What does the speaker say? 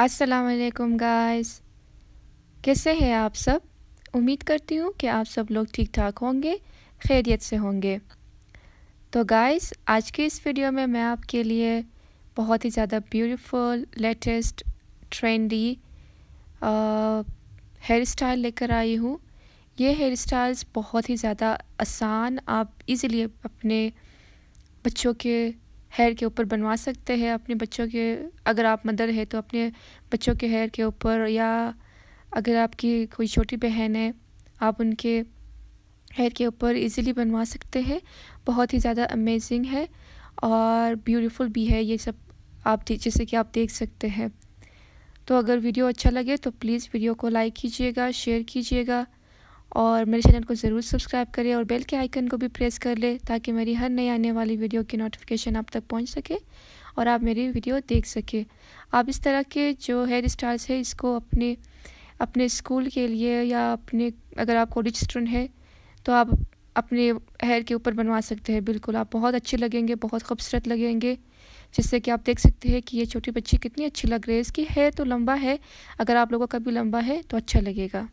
अस्सलाम गाइस कैसे हैं आप सब उम्मीद करती हूँ कि आप सब लोग ठीक ठाक होंगे खैरियत से होंगे तो गाइस आज के इस वीडियो में मैं आपके लिए बहुत ही ज़्यादा beautiful latest trendy hair style लेकर आई हूँ ये हेयर स्टाइल्स बहुत ही ज़्यादा आसान आप इजीली अपने बच्चों के हेयर के ऊपर बनवा सकते हैं अपने बच्चों के अगर आप मदर है तो अपने बच्चों के हेयर के ऊपर या अगर आपकी कोई छोटी बहन है आप उनके हेयर के ऊपर इजीली बनवा सकते हैं बहुत ही ज़्यादा अमेजिंग है और ब्यूटीफुल भी है ये सब आप जैसे कि आप देख सकते हैं तो अगर वीडियो अच्छा लगे तो प्लीज़ वीडियो को लाइक कीजिएगा शेयर कीजिएगा और मेरे चैनल को ज़रूर सब्सक्राइब करें और बेल के आइकन को भी प्रेस कर लें ताकि मेरी हर नई आने वाली वीडियो की नोटिफिकेशन आप तक पहुंच सके और आप मेरी वीडियो देख सकें आप इस तरह के जो हेयर स्टाइल्स है इसको अपने अपने स्कूल के लिए या अपने अगर आप कॉलेज स्टूडेंट हैं तो आप अपने हेयर के ऊपर बनवा सकते हैं बिल्कुल आप बहुत अच्छे लगेंगे बहुत खूबसूरत लगेंगे जिससे कि आप देख सकते हैं कि ये छोटी बच्ची कितनी अच्छी लग रही है इसकी है तो लंबा है अगर आप लोगों का भी लंबा है तो अच्छा लगेगा